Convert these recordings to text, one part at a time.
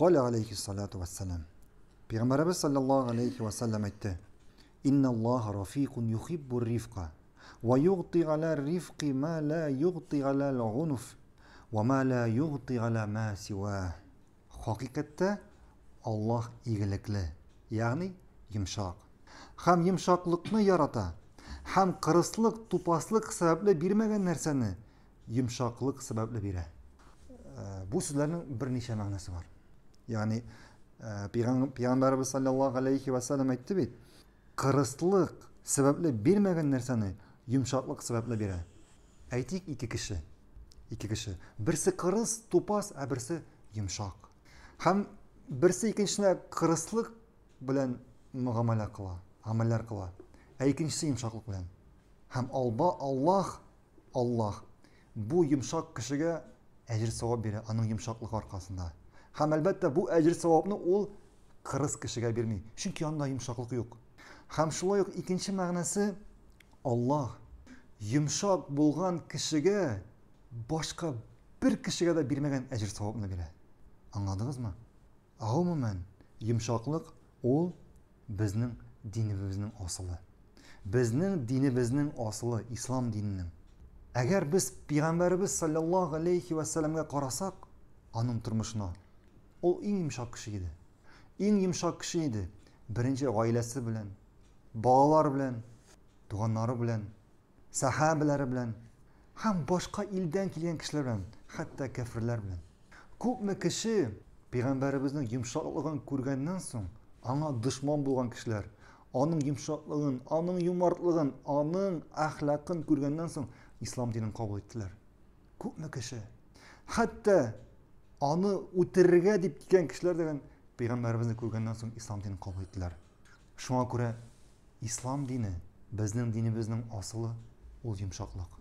قال عليه الصلاة والسلام بغمرة صلى الله عليه وسلم اتى إن الله رفيق يخب الرفق ويغطي على الرفق ما لا يغطي على العنف وما لا يغطي على ما سواه حقيقة الله إغلق له يعني يمشاق خام يمشاق لقنا Һәм кырыслык, тупаслык сәбәпле бирмәгән нәрсәне йомшаклык сәбәпле бирә. Бу сүзләрнең бер ничә мәгънәсе бар. Яғни, e, Peygamber, Peygamberimiz sallallahu aleyhi ve sellem etti bit. Kırıstılık sebeple bilmegen nerseni yumuşaklık sebeple bire. Eytik екі kişi. İki kişi. Birisi kırıs, tupaz, e birisi yumuşak. Hem birisi ikincisine kırıslık қыла, muamele kıla, Ә Һәм Алба аллах Аллаһ бу йомшак кешегә аның ham albatta bu ajr savobni u qirg'iz kishiga бермей. chunki unda yumshoqlik yo'q ham shundoq ikkinchi ma'nosi olloh yumshoq bo'lgan kishiga boshqa bir kishigada bermagan ajr savobni beradi angladingizmi umuman ол u bizning dinimizning osili bizning dinimizning osili islom ислам agar biz payg'ambarimiz sollallohu alayhi vasallamga qarasak Ол иң имшак кеше иде. Иң имшак кеше иде. Беренче гаиләсе белән, балалар белән, туганнары белән, сахабалары белән, һәм башка илдән килгән кешеләр белән, хәтта кафирлар белән. Күпме кеше пәйгамбәрбезнең йомшаклыгын күргәннән соң, аңа дошман булган кешеләр, аның йомшаклыгын, аның юмартлыгын, аның ахлакын күргәннән соң, ислам динен кабул иттләр. Күпме кеше Хәтта аны үтірірге деп келген кісілер деген пайғамбарымызды көргеннен соң ислам дінін қабыл еттілер шуңа күрә ислам дині біздің дініміздің асылы ол жұмшақлық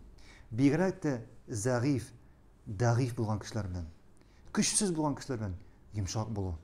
бигерәк те зағиф дағиф болған кісілермен күшсіз болған кісілермен жұмшақ болу